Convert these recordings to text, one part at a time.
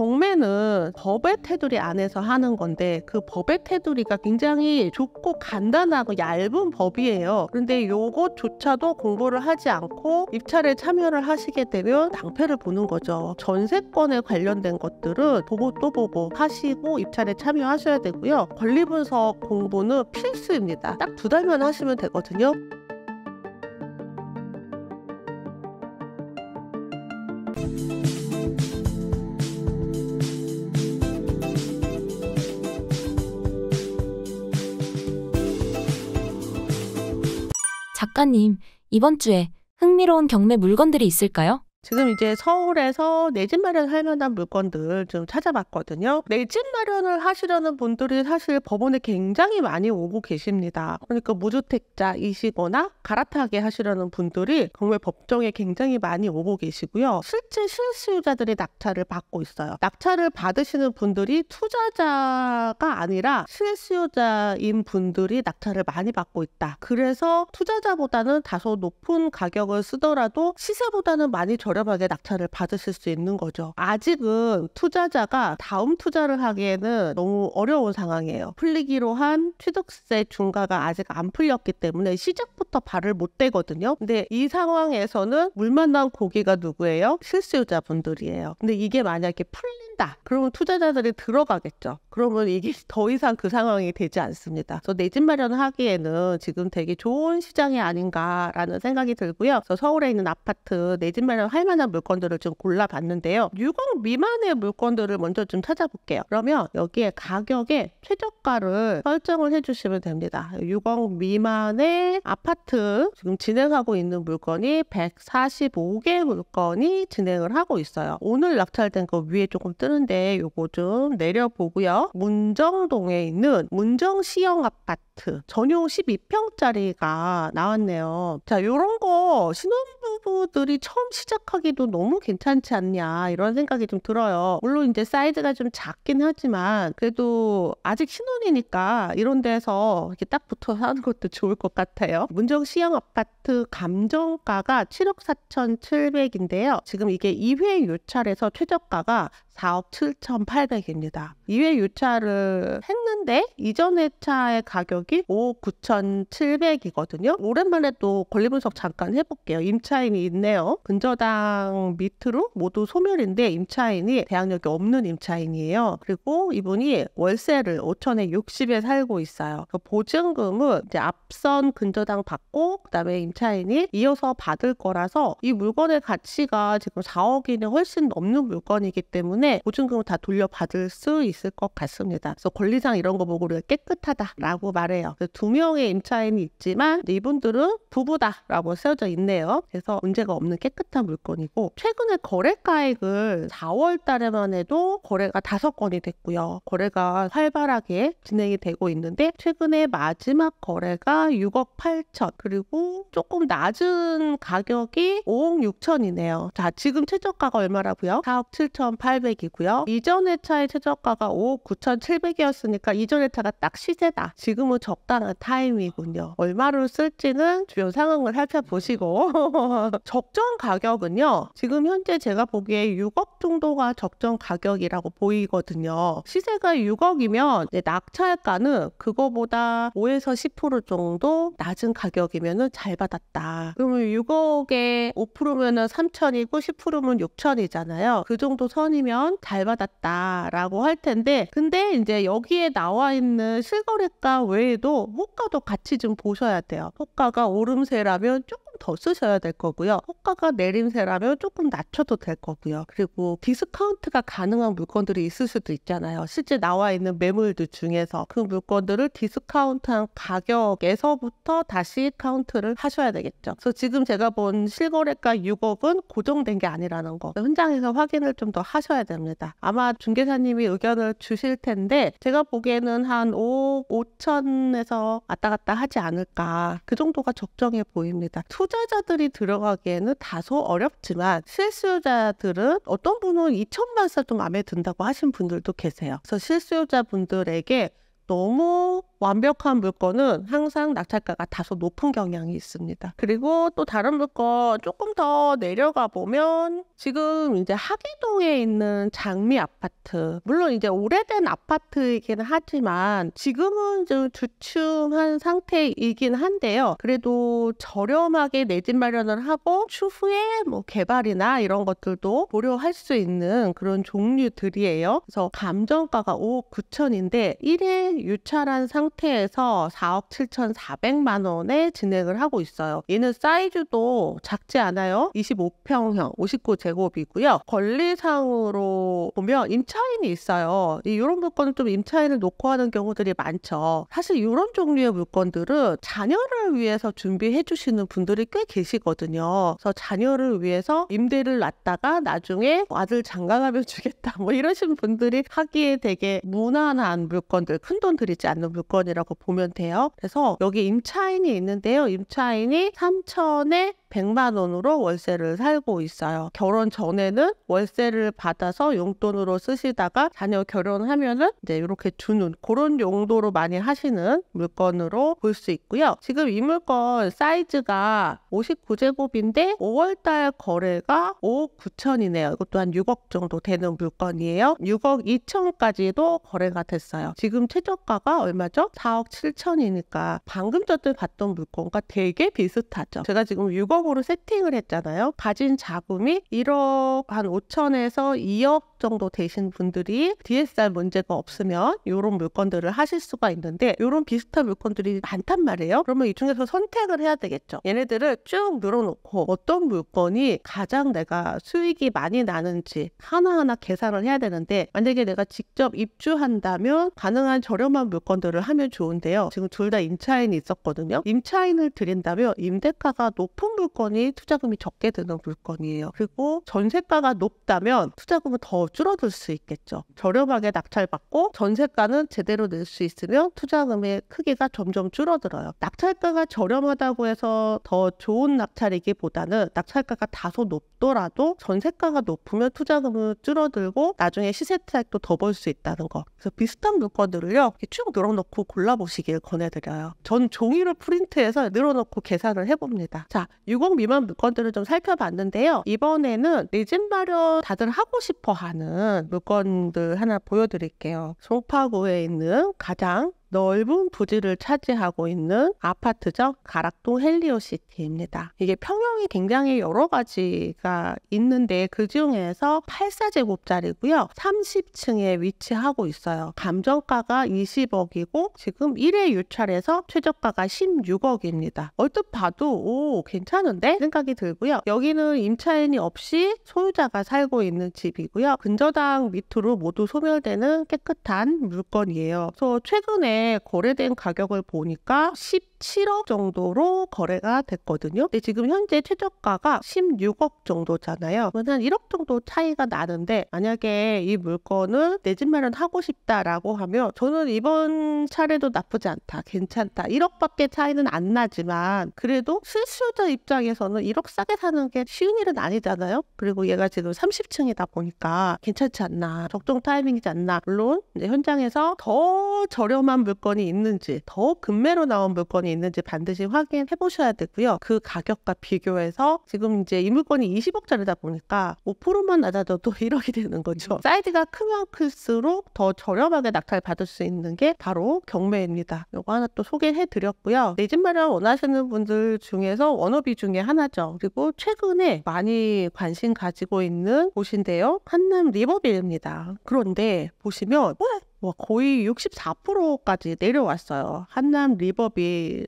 경매는 법의 테두리 안에서 하는 건데 그 법의 테두리가 굉장히 좁고 간단하고 얇은 법이에요. 그런데 요것조차도 공부를 하지 않고 입찰에 참여를 하시게 되면 낭패를 보는 거죠. 전세권에 관련된 것들은 보고 또 보고 하시고 입찰에 참여하셔야 되고요. 권리분석 공부는 필수입니다. 딱 두 달만 하시면 되거든요. 작가님, 이번 주에 흥미로운 경매 물건들이 있을까요? 지금 이제 서울에서 내집 마련할 만한 물건들 좀 찾아봤거든요. 내집 마련을 하시려는 분들이 사실 법원에 굉장히 많이 오고 계십니다. 그러니까 무주택자이시거나 갈아타게 하시려는 분들이 정말 법정에 굉장히 많이 오고 계시고요. 실제 실수요자들이 낙찰을 받고 있어요. 낙찰을 받으시는 분들이 투자자가 아니라 실수요자인 분들이 낙찰을 많이 받고 있다. 그래서 투자자보다는 다소 높은 가격을 쓰더라도 시세보다는 많이 저 저렴하게 낙찰을 받으실 수 있는 거죠. 아직은 투자자가 다음 투자를 하기에는 너무 어려운 상황이에요. 풀리기로 한 취득세 중과가 아직 안 풀렸기 때문에 시작부터 발을 못 대거든요. 근데 이 상황에서는 물만 난 고기가 누구예요? 실수요자분들이에요. 근데 이게 만약에 풀린 했다. 그러면 투자자들이 들어가겠죠. 그러면 이게 더 이상 그 상황이 되지 않습니다. 그래서 내 집 마련하기에는 지금 되게 좋은 시장이 아닌가라는 생각이 들고요. 그래서 서울에 있는 아파트 내 집 마련할 만한 물건들을 좀 골라봤는데요. 6억 미만의 물건들을 먼저 좀 찾아볼게요. 그러면 여기에 가격의 최저가를 설정을 해주시면 됩니다. 6억 미만의 아파트 지금 진행하고 있는 물건이 145개 물건이 진행을 하고 있어요. 오늘 낙찰된 거 위에 조금 뜨 쓰는데 요거 좀 내려보고요. 문정동에 있는 문정시형 아파트 전용 12평짜리가 나왔네요. 자, 요런 거 신혼부부들이 처음 시작하기도 너무 괜찮지 않냐 이런 생각이 좀 들어요. 물론 이제 사이즈가 좀 작긴 하지만 그래도 아직 신혼이니까 이런 데서 이렇게 딱 붙어 사는 것도 좋을 것 같아요. 문정시형 아파트 감정가가 7억 4,700인데요. 지금 이게 2회 유찰에서 최저가가 4억7,800입니다. 2회 유차를 했는데 이전 회차의 가격이 5억 9,700이거든요. 오랜만에 또 권리 분석 잠깐 해볼게요. 임차인이 있네요. 근저당 밑으로 모두 소멸인데 임차인이 대항력이 없는 임차인이에요. 그리고 이분이 월세를 5 0에 60에 살고 있어요. 그 보증금은 이제 앞선 근저당 받고 그다음에 임차인이 이어서 받을 거라서 이 물건의 가치가 지금 4억이면 훨씬 넘는 물건이기 때문에 보증금을 다 돌려받을 수 있을 것 같습니다. 그래서 권리상 이런 거 보고 우리가 깨끗하다라고 말해요. 두 명의 임차인이 있지만 이분들은 부부다라고 쓰여져 있네요. 그래서 문제가 없는 깨끗한 물건이고 최근에 거래가액을 4월 달에만 해도 거래가 5건이 됐고요. 거래가 활발하게 진행이 되고 있는데 최근에 마지막 거래가 6억 8천 그리고 조금 낮은 가격이 5억 6천이네요. 자 지금 최저가가 얼마라고요? 4억 7천 8백 가격이고요. 이전의 차의 최저가가 5억 9,700이었으니까 이전의 차가 딱 시세다. 지금은 적당한 타임이군요. 얼마로 쓸지는 주요 상황을 살펴보시고 적정 가격은요. 지금 현재 제가 보기에 6억 정도가 적정 가격이라고 보이거든요. 시세가 6억이면 낙찰가는 그거보다 5에서 10% 정도 낮은 가격이면 잘 받았다. 그러면 6억에 5%면 3천이고 10%면 6천이잖아요. 그 정도 선이면 하면 잘 받았다라고 할 텐데 근데 이제 여기에 나와 있는 실거래가 외에도 호가도 같이 좀 보셔야 돼요. 호가가 오름세라면 조금 더 쓰셔야 될 거고요. 호가가 내림세라면 조금 낮춰도 될 거고요. 그리고 디스카운트가 가능한 물건들이 있을 수도 있잖아요. 실제 나와 있는 매물들 중에서 그 물건들을 디스카운트한 가격에서부터 다시 카운트를 하셔야 되겠죠. 그래서 지금 제가 본 실거래가 6억은 고정된 게 아니라는 거 현장에서 확인을 좀 더 하셔야 됩니다. 아마 중개사님이 의견을 주실 텐데 제가 보기에는 한 5억 5천에서 왔다 갔다 하지 않을까 그 정도가 적정해 보입니다. 투자자들이 들어가기에는 다소 어렵지만 실수요자들은 어떤 분은 2천만 살좀 마음에 든다고 하신 분들도 계세요. 그래서 실수요자분들에게 너무 완벽한 물건은 항상 낙찰가가 다소 높은 경향이 있습니다. 그리고 또 다른 물건 조금 더 내려가 보면 지금 이제 하계동에 있는 장미 아파트 물론 이제 오래된 아파트이긴 하지만 지금은 좀 주춤한 상태이긴 한데요. 그래도 저렴하게 내집 마련을 하고 추후에 뭐 개발이나 이런 것들도 고려할 수 있는 그런 종류들이에요. 그래서 감정가가 5억 9천인데 1회 유찰한 상태 상태에서 4억 7,400만 원에 진행을 하고 있어요. 얘는 사이즈도 작지 않아요. 25평형 59제곱이고요. 권리상으로 보면 임차인이 있어요. 이런 물건은 좀 임차인을 놓고 하는 경우들이 많죠. 사실 이런 종류의 물건들은 자녀를 위해서 준비해 주시는 분들이 꽤 계시거든요. 그래서 자녀를 위해서 임대를 놨다가 나중에 아들 장가가면 주겠다 뭐 이러신 분들이 하기에 되게 무난한 물건들 큰 돈 들이지 않는 물건 번이라고 보면 돼요. 그래서 여기 임차인이 있는데요. 임차인이 3천에 100만 원으로 월세를 살고 있어요. 결혼 전에는 월세를 받아서 용돈으로 쓰시다가 자녀 결혼하면은 이제 이렇게 주는 그런 용도로 많이 하시는 물건으로 볼 수 있고요. 지금 이 물건 사이즈가 59제곱인데 5월달 거래가 5억 9천이네요. 이것도 한 6억 정도 되는 물건이에요. 6억 2천까지도 거래가 됐어요. 지금 최저가가 얼마죠? 4억 7천이니까 방금 전에 봤던 물건과 되게 비슷하죠. 제가 지금 6억 1억으로 세팅을 했잖아요. 가진 자금이 1억 한 5천에서 2억 정도 되신 분들이 DSR 문제가 없으면 이런 물건들을 하실 수가 있는데 이런 비슷한 물건들이 많단 말이에요. 그러면 이 중에서 선택을 해야 되겠죠. 얘네들을 쭉 늘어놓고 어떤 물건이 가장 내가 수익이 많이 나는지 하나하나 계산을 해야 되는데 만약에 내가 직접 입주한다면 가능한 저렴한 물건들을 하면 좋은데요. 지금 둘 다 임차인이 있었거든요. 임차인을 드린다면 임대가가 높은 물건 물건이 투자금이 적게 드는 물건이에요. 그리고 전세가가 높다면 투자금은 더 줄어들 수 있겠죠. 저렴하게 낙찰받고 전세가는 제대로 낼 수 있으면 투자금의 크기가 점점 줄어들어요. 낙찰가가 저렴하다고 해서 더 좋은 낙찰이기보다는 낙찰가가 다소 높더라도 전세가가 높으면 투자금은 줄어들고 나중에 시세 차익도 더 벌 수 있다는 거. 그래서 비슷한 물건들을요. 쭉 늘어놓고 골라보시길 권해드려요. 전종이를 프린트해서 늘어놓고 계산을 해봅니다. 자, 60 미만 물건들을 좀 살펴봤는데요. 이번에는 내 집 마련 다들 하고 싶어 하는 물건들 하나 보여드릴게요. 송파구에 있는 가장 넓은 부지를 차지하고 있는 아파트죠. 가락동 헬리오시티입니다. 이게 평형이 굉장히 여러 가지가 있는데 그 중에서 8사제곱짜리고요. 30층에 위치하고 있어요. 감정가가 20억이고 지금 1회 유찰에서 최저가가 16억입니다. 얼뜻 봐도 오 괜찮은데 생각이 들고요. 여기는 임차인이 없이 소유자가 살고 있는 집이고요. 근저당 밑으로 모두 소멸되는 깨끗한 물건이에요. 그래서 최근에 전에 거래된 가격을 보니까 7억 정도로 거래가 됐거든요. 근데 지금 현재 최저가가 16억 정도잖아요. 그러면 한 1억 정도 차이가 나는데 만약에 이 물건을 내 집 마련 하고 싶다라고 하면 저는 이번 차례도 나쁘지 않다, 괜찮다. 1억밖에 차이는 안 나지만 그래도 실수요자 입장에서는 1억 싸게 사는 게 쉬운 일은 아니잖아요. 그리고 얘가 지금 30층이다 보니까 괜찮지 않나, 적정 타이밍이지 않나. 물론 현장에서 더 저렴한 물건이 있는지, 더 금매로 나온 물건이 물건이 있는지 반드시 확인해 보셔야 되고요. 그 가격과 비교해서 지금 이제 이 물건이 20억짜리다 보니까 5%만 낮아져도 1억이 되는 거죠. 음. 사이즈가 크면 클수록 더 저렴하게 낙찰 받을 수 있는 게 바로 경매입니다. 요거 하나 또 소개해 드렸고요. 내 집 마련 원하시는 분들 중에서 워너비 중에 하나죠. 그리고 최근에 많이 관심 가지고 있는 곳인데요. 한남 리버빌입니다. 그런데 보시면 뭐 와, 거의 64%까지 내려왔어요. 한남 리버빌이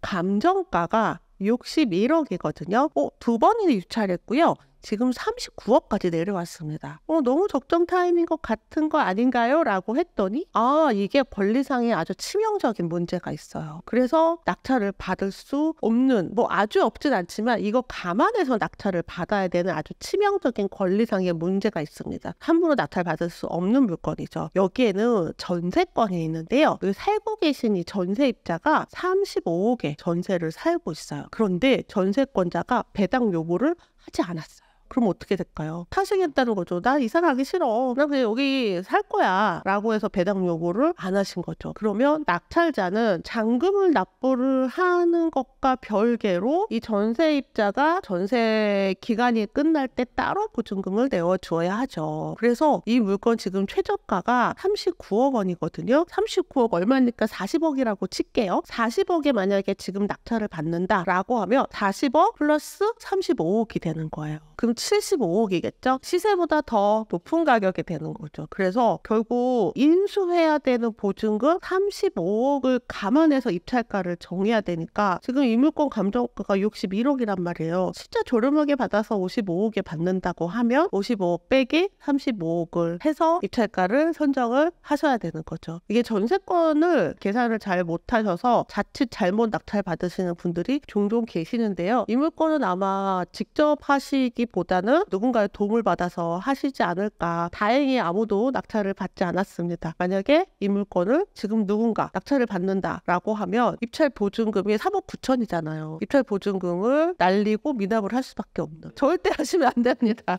감정가가 61억이거든요. 어, 두 번이나 유찰했고요. 지금 39억까지 내려왔습니다. 어, 너무 적정 타임인 것 같은 거 아닌가요? 라고 했더니 아 이게 권리상의 아주 치명적인 문제가 있어요. 그래서 낙찰을 받을 수 없는 뭐 아주 없진 않지만 이거 감안해서 낙찰을 받아야 되는 아주 치명적인 권리상의 문제가 있습니다. 함부로 낙찰 받을 수 없는 물건이죠. 여기에는 전세권이 있는데요. 그 살고 계신 이 전세입자가 35억의 전세를 살고 있어요. 그런데 전세권자가 배당 요구를 하지 않았어요. 그럼 어떻게 될까요? 타생했다는 거죠. 나 이사가기 싫어. 난 그냥 여기 살 거야. 라고 해서 배당 요구를 안 하신 거죠. 그러면 낙찰자는 잔금을 납부를 하는 것과 별개로 이 전세입자가 전세 기간이 끝날 때 따로 보증금을 내어주어야 하죠. 그래서 이 물건 지금 최저가가 39억 원이거든요. 39억 얼마니까 40억이라고 칠게요. 40억에 만약에 지금 낙찰을 받는다라고 하면 40억 플러스 35억이 되는 거예요. 그럼 75억이겠죠? 시세보다 더 높은 가격이 되는 거죠. 그래서 결국 인수해야 되는 보증금 35억을 감안해서 입찰가를 정해야 되니까 지금 이물권 감정가가 61억이란 말이에요. 진짜 저렴하게 받아서 55억에 받는다고 하면 55억 빼기 35억을 해서 입찰가를 선정을 하셔야 되는 거죠. 이게 전세권을 계산을 잘 못하셔서 자칫 잘못 낙찰 받으시는 분들이 종종 계시는데요. 이물권은 아마 직접 하시기보다 보다는 누군가의 도움을 받아서 하시지 않을까. 다행히 아무도 낙찰을 받지 않았습니다. 만약에 이 물건을 지금 누군가 낙찰을 받는다라고 하면 입찰 보증금이 3억 9천이잖아요. 입찰 보증금을 날리고 미납을 할 수밖에 없는. 절대 하시면 안 됩니다.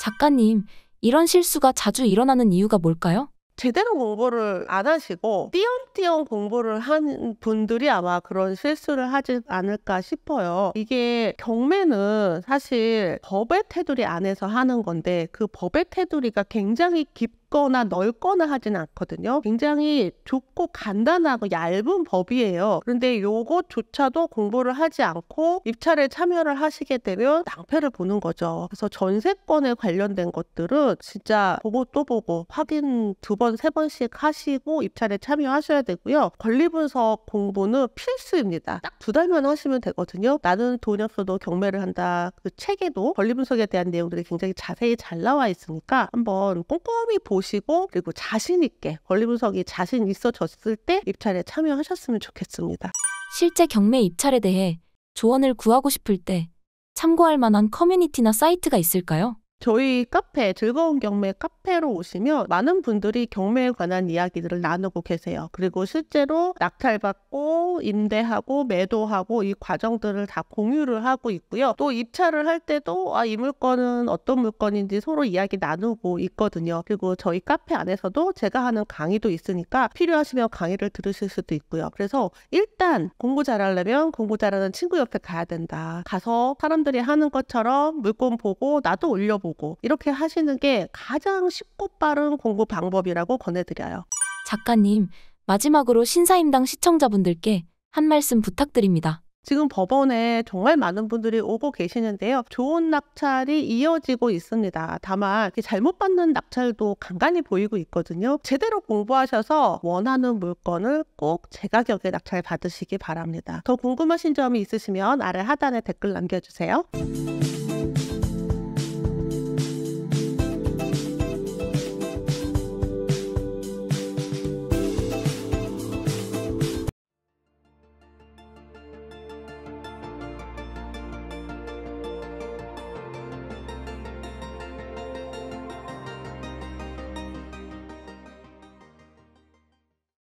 작가님, 이런 실수가 자주 일어나는 이유가 뭘까요? 제대로 공부를 안 하시고 띄엄띄엄 공부를 한 분들이 아마 그런 실수를 하지 않을까 싶어요. 이게 경매는 사실 법의 테두리 안에서 하는 건데 그 법의 테두리가 굉장히 깊 깊거나 넓거나 하진 않거든요. 굉장히 좁고 간단하고 얇은 법이에요. 그런데 요것조차도 공부를 하지 않고 입찰에 참여를 하시게 되면 낭패를 보는 거죠. 그래서 전세권에 관련된 것들은 진짜 보고 또 보고 확인 두 번, 세 번씩 하시고 입찰에 참여하셔야 되고요. 권리분석 공부는 필수입니다. 딱 두 달만 하시면 되거든요. 나는 돈이 없어도 경매를 한다. 그 책에도 권리분석에 대한 내용들이 굉장히 자세히 잘 나와 있으니까 한번 꼼꼼히 보시 고 보시고 그리고 자신 있게 권리 분석이 자신 있어졌을 때 입찰에 참여하셨으면 좋겠습니다. 실제 경매 입찰에 대해 조언을 구하고 싶을 때 참고할 만한 커뮤니티나 사이트가 있을까요? 저희 카페 즐거운 경매 카페로 오시면 많은 분들이 경매에 관한 이야기들을 나누고 계세요. 그리고 실제로 낙찰받고 임대하고 매도하고 이 과정들을 다 공유를 하고 있고요. 또 입찰을 할 때도 아이 물건은 어떤 물건인지 서로 이야기 나누고 있거든요. 그리고 저희 카페 안에서도 제가 하는 강의도 있으니까 필요하시면 강의를 들으실 수도 있고요. 그래서 일단 공부 잘하려면 공부 잘하는 친구 옆에 가야 된다. 가서 사람들이 하는 것처럼 물건 보고 나도 올려보고 알아보고 이렇게 하시는 게 가장 쉽고 빠른 공부 방법이라고 권해드려요. 작가님, 마지막으로 신사임당 시청자분들께 한 말씀 부탁드립니다. 지금 법원에 정말 많은 분들이 오고 계시는데요. 좋은 낙찰이 이어지고 있습니다. 다만 잘못 받는 낙찰도 간간히 보이고 있거든요. 제대로 공부하셔서 원하는 물건을 꼭 제가격에 낙찰 받으시기 바랍니다. 더 궁금하신 점이 있으시면 아래 하단에 댓글 남겨주세요.